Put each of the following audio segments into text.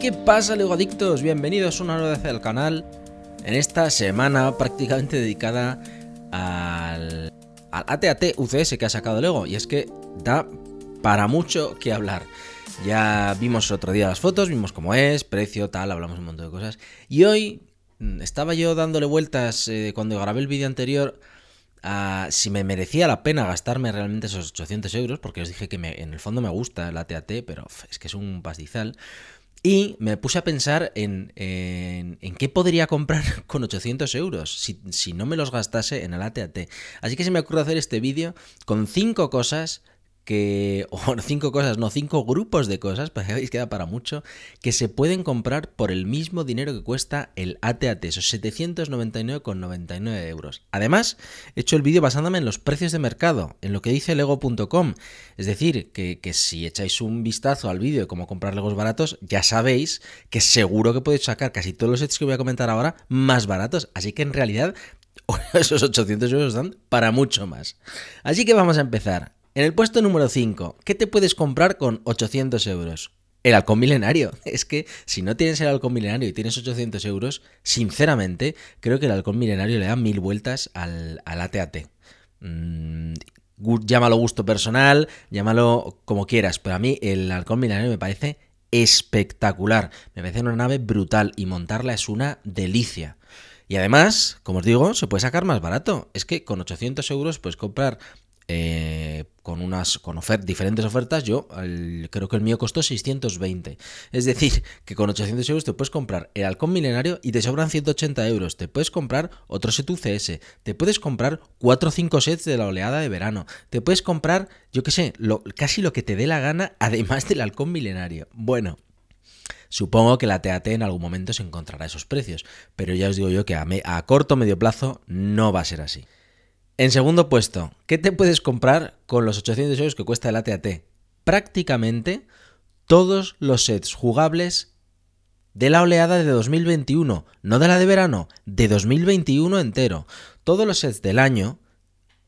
¿qué pasa, adictos? Bienvenidos una nueva vez al canal. En esta semana prácticamente dedicada al, al ATAT UCS que ha sacado Lego. Y es que da para mucho que hablar. Ya vimos otro día las fotos, vimos cómo es, precio, tal, hablamos un montón de cosas. Y hoy mm, estaba yo dándole vueltas eh, cuando grabé el vídeo anterior a si me merecía la pena gastarme realmente esos 800 euros, porque os dije que en el fondo me gusta el AT&T, pero es que es un pastizal. Y me puse a pensar en, qué podría comprar con 800 euros si, si no me los gastase en el ATT. Así que se me ocurrió hacer este vídeo con 5 cosas que, o cinco cosas, no, cinco grupos de cosas, para que que para mucho, que se pueden comprar por el mismo dinero que cuesta el ATAT, esos 799,99 euros. Además, he hecho el vídeo basándome en los precios de mercado, en lo que dice lego.com, es decir, que, que, si echáis un vistazo al vídeo de cómo comprar legos baratos, ya sabéis que seguro que podéis sacar casi todos los hechos que voy a comentar ahora más baratos, así que en realidad... Esos 800 euros dan para mucho más. Así que vamos a empezar. En el puesto número 5, ¿qué te puedes comprar con 800 euros? El halcón milenario. Es que si no tienes el halcón milenario y tienes 800 euros, sinceramente creo que el halcón milenario le da mil vueltas al, al ATAT. Mm, llámalo gusto personal, llámalo como quieras, pero a mí el halcón milenario me parece espectacular. Me parece una nave brutal y montarla es una delicia. Y además, como os digo, se puede sacar más barato. Es que con 800 euros puedes comprar eh, con unas con diferentes ofertas, yo creo que el mío costó 620. Es decir, que con 800 euros te puedes comprar el halcón milenario y te sobran 180 euros. Te puedes comprar otro set CS te puedes comprar 4 o 5 sets de la oleada de verano, te puedes comprar, yo qué sé, lo, casi lo que te dé la gana, además del halcón milenario. Bueno, Supongo que la TAT en algún momento se encontrará esos precios, pero ya os digo yo que a, a corto o medio plazo no va a ser así. En segundo puesto, ¿qué te puedes comprar con los 800 euros que cuesta el ATAT? Prácticamente todos los sets jugables de la oleada de 2021, no de la de verano, de 2021 entero. Todos los sets del año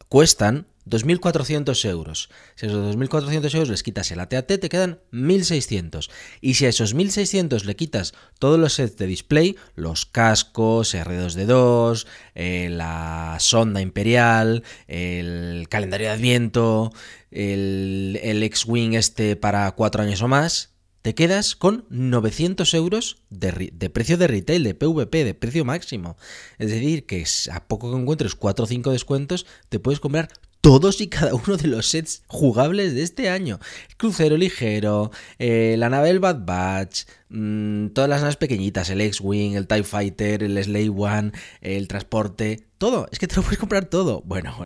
cuestan 2.400 euros. Si a esos 2.400 euros les quitas el AT&T te quedan 1.600. Y si a esos 1.600 le quitas todos los sets de display, los cascos, R2D2, eh, la sonda imperial, el calendario de adviento, el, el X-Wing este para cuatro años o más, te quedas con 900 euros de, de, precio de retail, de PVP, de precio máximo. Es decir, que a poco que encuentres 4 o 5 descuentos, te puedes comprar todos y cada uno de los sets jugables de este año. El crucero ligero, eh, la nave del Bad Batch, mm, todas las naves pequeñitas, el X-Wing, el TIE Fighter, el Slave One, el transporte, todo. Es que te lo puedes comprar todo. Bueno,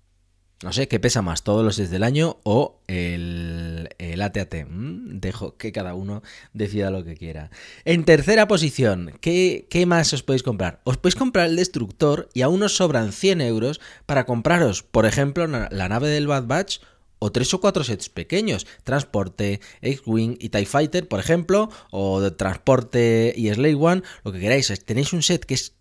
no sé qué pesa más, todos los sets del año o el el ATAT. Mm, dejo que cada uno decida lo que quiera. En tercera posición, ¿qué, ¿qué más os podéis comprar? Os podéis comprar el destructor y aún os sobran 100 euros para compraros, por ejemplo, la nave del Bad Batch o tres o cuatro sets pequeños, Transporte, X-Wing y TIE Fighter, por ejemplo, o Transporte y Slave One, lo que queráis, tenéis un set que es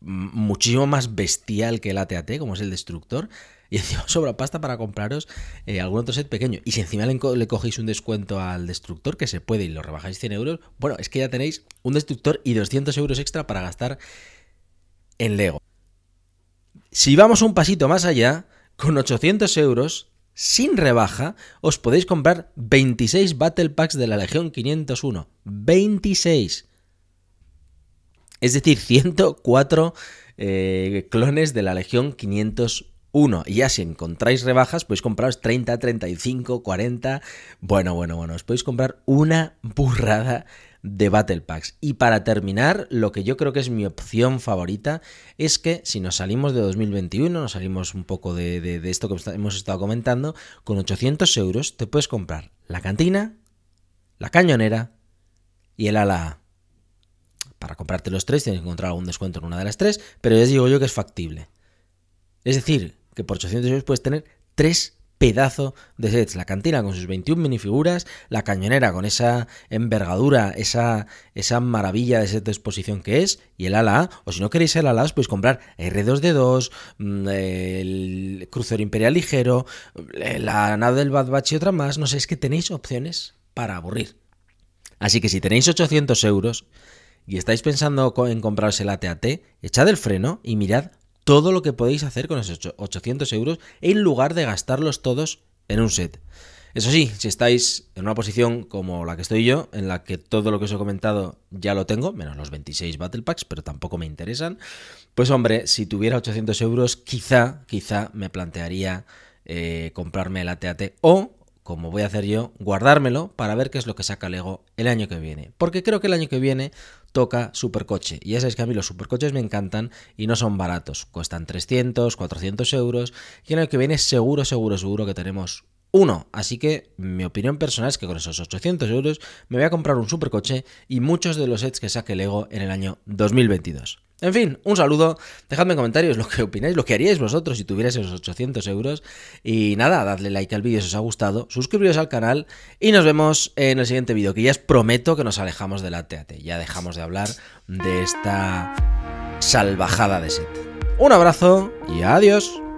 muchísimo más bestial que el ATAT, como es el Destructor, y encima sobra pasta para compraros eh, algún otro set pequeño. Y si encima le, cogéis un descuento al destructor, que se puede, y lo rebajáis 100 euros, bueno, es que ya tenéis un destructor y 200 euros extra para gastar en Lego. Si vamos un pasito más allá, con 800 euros, sin rebaja, os podéis comprar 26 Battle Packs de la Legión 501. 26. Es decir, 104 eh, clones de la Legión 501 uno. Y ya si encontráis rebajas, podéis compraros 30, 35, 40. Bueno, bueno, bueno, os podéis comprar una burrada de Battle Packs. Y para terminar, lo que yo creo que es mi opción favorita es que si nos salimos de 2021, nos salimos un poco de, esto que hemos estado comentando, con 800 euros te puedes comprar la cantina, la cañonera y el ala Para comprarte los tres tienes que encontrar algún descuento en una de las tres, pero ya digo yo que es factible. Es decir, que por 800 euros puedes tener tres pedazos de sets. La cantina con sus 21 minifiguras, la cañonera con esa envergadura, esa, esa maravilla de set de exposición que es, y el ala A. O si no queréis el ala A, os podéis comprar R2D2, mm, el crucero imperial ligero, la nave del Bad Batch y otra más. No sé, es que tenéis opciones para aburrir. Así que si tenéis 800 euros y estáis pensando en compraros el ATAT, echad el freno y mirad todo lo que podéis hacer con esos 800 euros en lugar de gastarlos todos en un set. Eso sí, si estáis en una posición como la que estoy yo, en la que todo lo que os he comentado ya lo tengo, menos los 26 Battle Packs, pero tampoco me interesan, pues hombre, si tuviera 800 euros, quizá, quizá me plantearía eh, comprarme el ATAT o como voy a hacer yo, guardármelo para ver qué es lo que saca Lego el año que viene. Porque creo que el año que viene toca supercoche. Y ya sabéis que a mí los supercoches me encantan y no son baratos. Cuestan 300, 400 euros. Y el año que viene seguro, seguro, seguro que tenemos uno. Así que mi opinión personal es que con esos 800 euros me voy a comprar un supercoche y muchos de los sets que saque Lego en el año 2022. En fin, un saludo. Dejadme en comentarios lo que opináis, lo que haríais vosotros si tuvierais esos 800 euros. Y nada, dadle like al vídeo si os ha gustado, suscribiros al canal y nos vemos en el siguiente vídeo, que ya os prometo que nos alejamos de la TAT. Ya dejamos de hablar de esta salvajada de set. Un abrazo y adiós.